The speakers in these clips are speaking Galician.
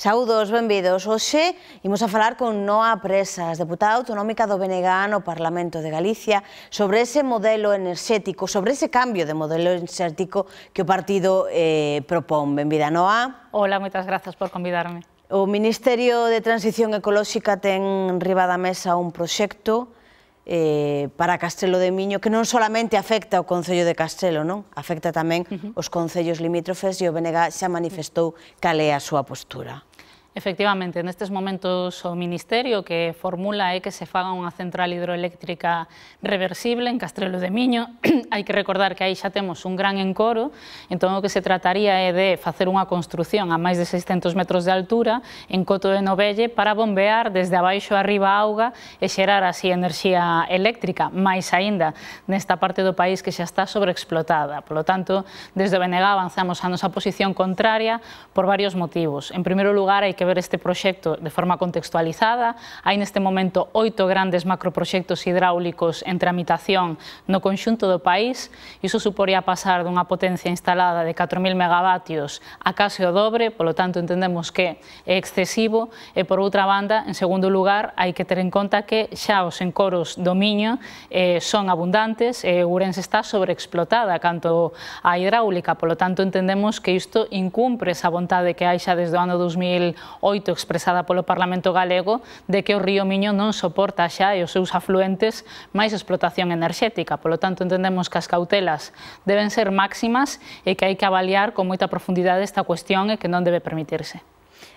Saúdos, benvidos. Hoxe imos a falar con Noa Presas, deputada autonómica do BNG no Parlamento de Galicia, sobre ese modelo enerxético, sobre ese cambio de modelo enerxético que o partido eh, propón. Benvida, Noa. Hola, moitas grazas por convidarme. O Ministerio de Transición Ecolóxica ten riba da mesa un proxecto eh, para Castelo de Miño, que non solamente afecta ao Concello de Castelo, non? Afecta tamén uh -huh. os concellos limítrofes e o BNG xa manifestou cal é a súa postura. Efectivamente, nestes momentos o Ministerio que formula é que se faga unha central hidroeléctrica reversible en Castrelo de Miño. hai que recordar que aí xa temos un gran encoro, entón o que se trataría é de facer unha construción a máis de 600 metros de altura en Coto de Novelle para bombear desde abaixo arriba a auga e xerar así enerxía eléctrica, máis aínda nesta parte do país que xa está sobreexplotada. Por lo tanto, desde o BNG avanzamos a nosa posición contraria por varios motivos. En primeiro lugar, hai que ver este proxecto de forma contextualizada. Hai neste momento oito grandes macroproxectos hidráulicos en tramitación no conxunto do país. Iso suporía pasar dunha potencia instalada de 4.000 megavatios a case o dobre, polo tanto entendemos que é excesivo. E por outra banda, en segundo lugar, hai que ter en conta que xa os encoros do Miño eh, son abundantes e Ourense está sobreexplotada canto a hidráulica, polo tanto entendemos que isto incumpre esa vontade que hai xa desde o ano 2000 8 expresada polo Parlamento galego de que o río Miño non soporta xa e os seus afluentes máis explotación enerxética. Polo tanto, entendemos que as cautelas deben ser máximas e que hai que avaliar con moita profundidade esta cuestión e que non debe permitirse.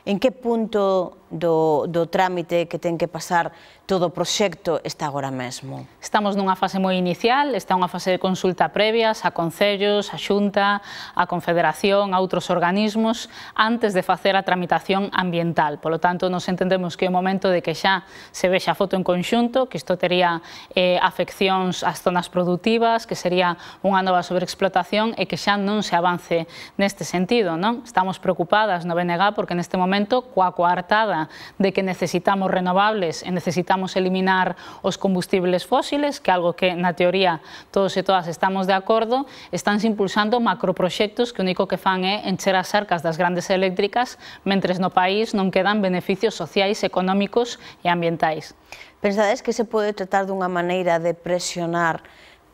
En que punto do, do trámite que ten que pasar todo o proxecto está agora mesmo? Estamos nunha fase moi inicial, está unha fase de consulta previas a concellos, a xunta, a confederación, a outros organismos, antes de facer a tramitación ambiental. Polo tanto, nos entendemos que é o momento de que xa se vexa a foto en conxunto, que isto tería eh, afeccións ás zonas productivas, que sería unha nova sobreexplotación e que xa non se avance neste sentido. Non? Estamos preocupadas no BNG porque neste momento, coa coartada de que necesitamos renovables e necesitamos eliminar os combustibles fósiles, que é algo que na teoría todos e todas estamos de acordo, estánse impulsando macroproxectos que o único que fan é encher as arcas das grandes eléctricas, mentres no país non quedan beneficios sociais, económicos e ambientais. Pensades que se pode tratar dunha maneira de presionar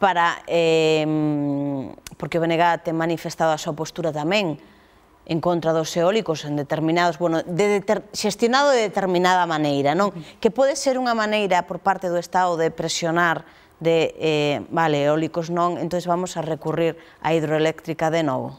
para... Eh, porque o BNG ten manifestado a súa postura tamén, en contra dos eólicos en determinados, bueno, de deter, xestionado de determinada maneira, non? Que pode ser unha maneira por parte do Estado de presionar de, eh, vale, eólicos non, entonces vamos a recurrir á hidroeléctrica de novo.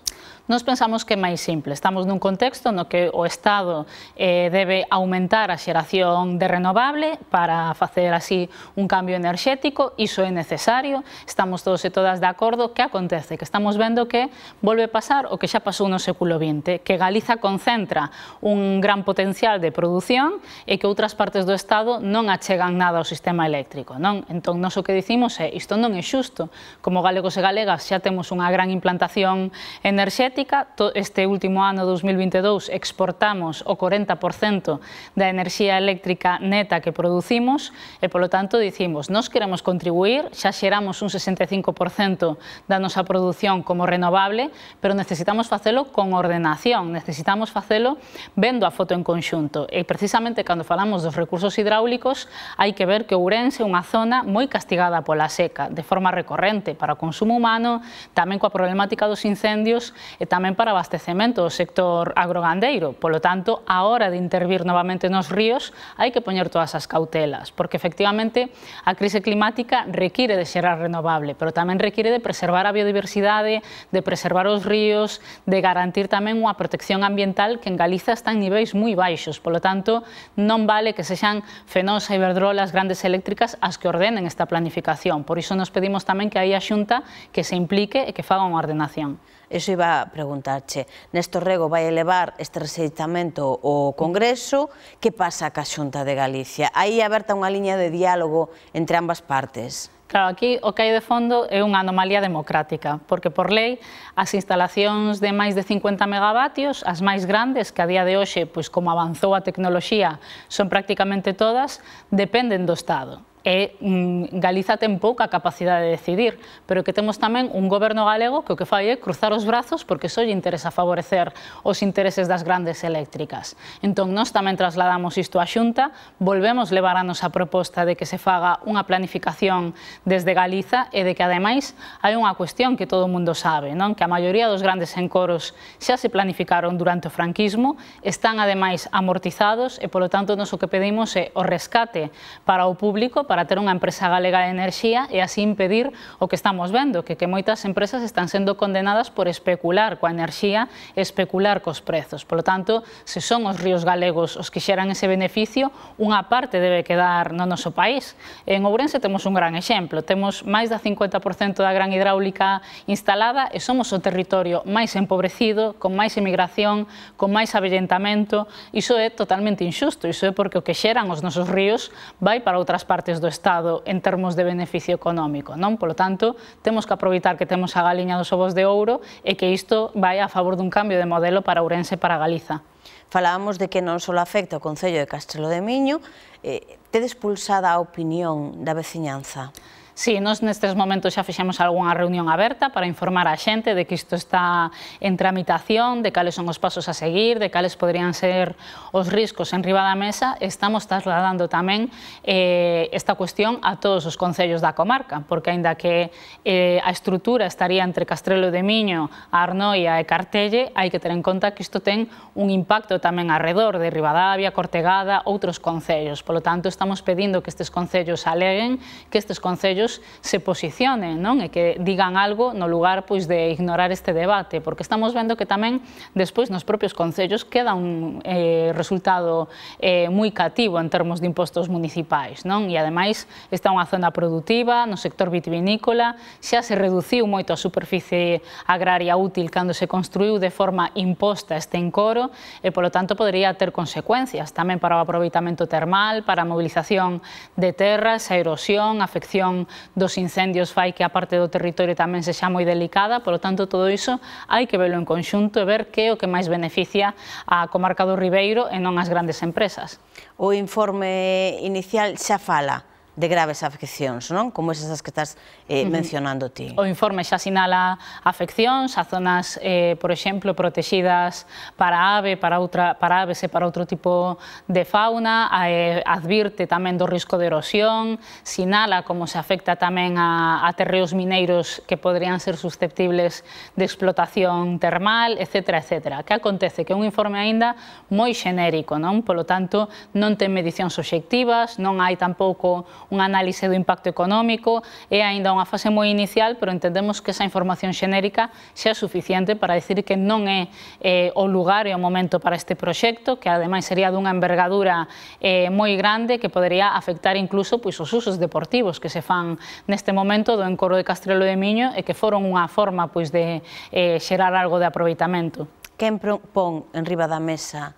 Nos pensamos que é máis simple. Estamos nun contexto no que o Estado eh, debe aumentar a xeración de renovable para facer así un cambio enerxético. Iso é necesario. Estamos todos e todas de acordo. Que acontece? Que estamos vendo que volve a pasar o que xa pasou no século XX, que Galiza concentra un gran potencial de produción e que outras partes do Estado non achegan nada ao sistema eléctrico. Non? Entón, nos o que dicimos é isto non é xusto. Como galegos e galegas xa temos unha gran implantación enerxética enerxética. Este último ano 2022 exportamos o 40% da enerxía eléctrica neta que producimos e, polo tanto, dicimos, nos queremos contribuir, xa xeramos un 65% da nosa produción como renovable, pero necesitamos facelo con ordenación, necesitamos facelo vendo a foto en conxunto. E precisamente cando falamos dos recursos hidráulicos, hai que ver que Ourense é unha zona moi castigada pola seca, de forma recorrente para o consumo humano, tamén coa problemática dos incendios e tamén para abastecemento do sector agrogandeiro. Polo tanto, a hora de intervir novamente nos ríos hai que poñer todas as cautelas, porque efectivamente a crise climática require de xerar renovable, pero tamén require de preservar a biodiversidade, de preservar os ríos, de garantir tamén unha protección ambiental que en Galiza está en niveis moi baixos. Polo tanto, non vale que sexan Fenosa, Iberdrola, as grandes eléctricas as que ordenen esta planificación. Por iso nos pedimos tamén que aí a Xunta que se implique e que faga unha ordenación. Eso iba a preguntarche. Néstor Rego vai elevar este rexeitamento ao Congreso. Que pasa ca Xunta de Galicia? Aí aberta unha liña de diálogo entre ambas partes. Claro, aquí o que hai de fondo é unha anomalía democrática, porque por lei as instalacións de máis de 50 megavatios, as máis grandes, que a día de hoxe, pois como avanzou a tecnoloxía, son prácticamente todas, dependen do Estado e mm, Galiza ten pouca capacidade de decidir, pero que temos tamén un goberno galego que o que fai é cruzar os brazos porque só lle interesa favorecer os intereses das grandes eléctricas. Entón, nós tamén trasladamos isto á Xunta, volvemos levar a nosa proposta de que se faga unha planificación desde Galiza e de que, ademais, hai unha cuestión que todo o mundo sabe, non? que a maioría dos grandes encoros xa se planificaron durante o franquismo, están, ademais, amortizados e, polo tanto, nos o que pedimos é o rescate para o público, para ter unha empresa galega de enerxía e así impedir o que estamos vendo, que que moitas empresas están sendo condenadas por especular coa enerxía e especular cos prezos. lo tanto, se son os ríos galegos os que xeran ese beneficio, unha parte debe quedar no noso país. En Ourense temos un gran exemplo. Temos máis da 50% da gran hidráulica instalada e somos o territorio máis empobrecido, con máis emigración, con máis avellentamento. Iso é totalmente injusto, iso é porque o que xeran os nosos ríos vai para outras partes do Estado en termos de beneficio económico. Non? Polo tanto, temos que aproveitar que temos a galiña dos ovos de ouro e que isto vai a favor dun cambio de modelo para Ourense e para Galiza. Falábamos de que non só afecta o Concello de Castrelo de Miño, eh, tedes pulsada a opinión da veciñanza? Sí, nos nestes momentos xa fixemos algunha reunión aberta para informar a xente de que isto está en tramitación, de cales son os pasos a seguir, de cales poderían ser os riscos en riba da mesa. Estamos trasladando tamén eh, esta cuestión a todos os concellos da comarca, porque aínda que eh, a estrutura estaría entre Castrelo de Miño, Arnoia e Cartelle, hai que ter en conta que isto ten un impacto tamén arredor de Rivadavia, Cortegada, outros concellos. Polo tanto, estamos pedindo que estes concellos aleguen, que estes concellos medios se posicionen non e que digan algo no lugar pois de ignorar este debate, porque estamos vendo que tamén despois nos propios concellos queda un eh, resultado eh, moi cativo en termos de impostos municipais. Non? E ademais está unha zona produtiva, no sector vitivinícola, xa se reduciu moito a superficie agraria útil cando se construiu de forma imposta este encoro e, polo tanto, podría ter consecuencias tamén para o aproveitamento termal, para a mobilización de terras, a erosión, a afección dos incendios fai que a parte do territorio tamén se xa moi delicada, polo tanto todo iso hai que velo en conxunto e ver que é o que máis beneficia a comarca do Ribeiro e non as grandes empresas. O informe inicial xa fala de graves afeccións, non? Como esas que estás eh, mencionando ti. O informe xa sinala afeccións a zonas, eh, por exemplo, protegidas para ave, para, outra, para aves e para outro tipo de fauna, eh, advirte tamén do risco de erosión, sinala como se afecta tamén a, a terreos mineiros que poderían ser susceptibles de explotación termal, etc. etc. Que acontece? Que é un informe aínda moi xenérico, non? Polo tanto, non ten medicións obxectivas, non hai tampouco unha análise do impacto económico, é aínda unha fase moi inicial, pero entendemos que esa información xenérica xa é suficiente para decir que non é eh, o lugar e o momento para este proxecto, que ademais sería dunha envergadura eh, moi grande que podería afectar incluso pois, os usos deportivos que se fan neste momento do encoro de Castrelo de Miño e que foron unha forma pois, de eh, xerar algo de aproveitamento. Quen pon en riba da mesa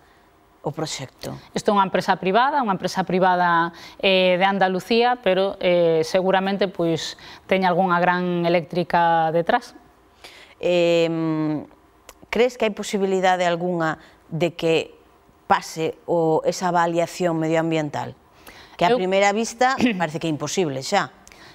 o proxecto? Isto é unha empresa privada, unha empresa privada eh, de Andalucía, pero eh, seguramente pois teña algunha gran eléctrica detrás. Eh, crees que hai posibilidade algunha de que pase o esa avaliación medioambiental? Que a Eu... primeira vista parece que é imposible xa.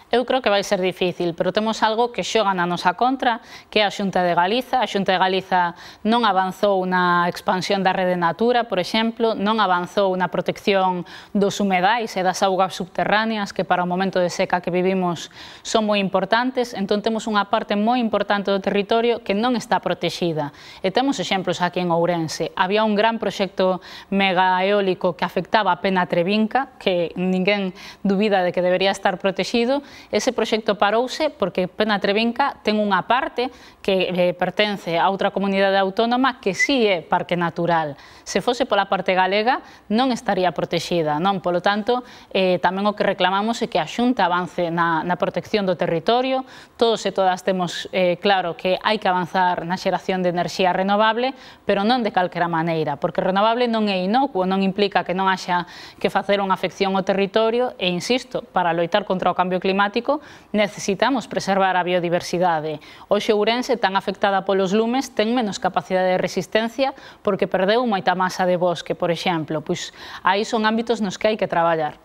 Eu creo que vai ser difícil, pero temos algo que xoga na nosa contra, que é a Xunta de Galiza. A Xunta de Galiza non avanzou na expansión da rede Natura, por exemplo, non avanzou na protección dos humedais e das augas subterráneas, que para o momento de seca que vivimos son moi importantes. Entón, temos unha parte moi importante do territorio que non está protexida. E temos exemplos aquí en Ourense. Había un gran proxecto megaeólico que afectaba a Pena Trevinca, que ninguén dubida de que debería estar protegido, Ese proxecto parouse porque Pena Trevinca ten unha parte que eh, pertence a outra comunidade autónoma que sí é parque natural. Se fose pola parte galega non estaría protexida, non? Polo tanto, eh, tamén o que reclamamos é que a Xunta avance na, na protección do territorio. Todos e todas temos eh, claro que hai que avanzar na xeración de enerxía renovable, pero non de calquera maneira, porque renovable non é inocuo, non implica que non haxa que facer unha afección ao territorio e, insisto, para loitar contra o cambio climático climático, necesitamos preservar a biodiversidade. O Ourense, tan afectada polos lumes, ten menos capacidade de resistencia porque perdeu moita masa de bosque, por exemplo. Pois aí son ámbitos nos que hai que traballar.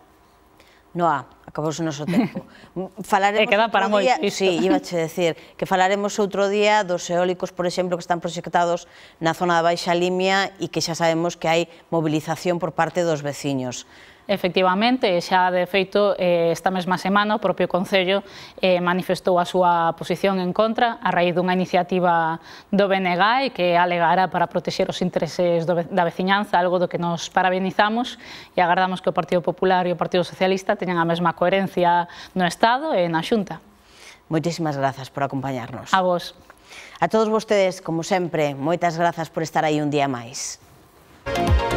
Noa, acabou o noso tempo. Falaremos e queda para moi día, isto. Sí, iba a decir, que falaremos outro día dos eólicos, por exemplo, que están proxectados na zona da Baixa Limia e que xa sabemos que hai mobilización por parte dos veciños. Efectivamente, xa de feito eh, esta mesma semana o propio Concello eh, manifestou a súa posición en contra a raíz dunha iniciativa do BNG que alegara para protexer os intereses da veciñanza, algo do que nos parabenizamos e agardamos que o Partido Popular e o Partido Socialista teñan a mesma coherencia no Estado e na Xunta. Moitísimas grazas por acompañarnos. A vos. A todos vostedes, como sempre, moitas grazas por estar aí un día máis. Música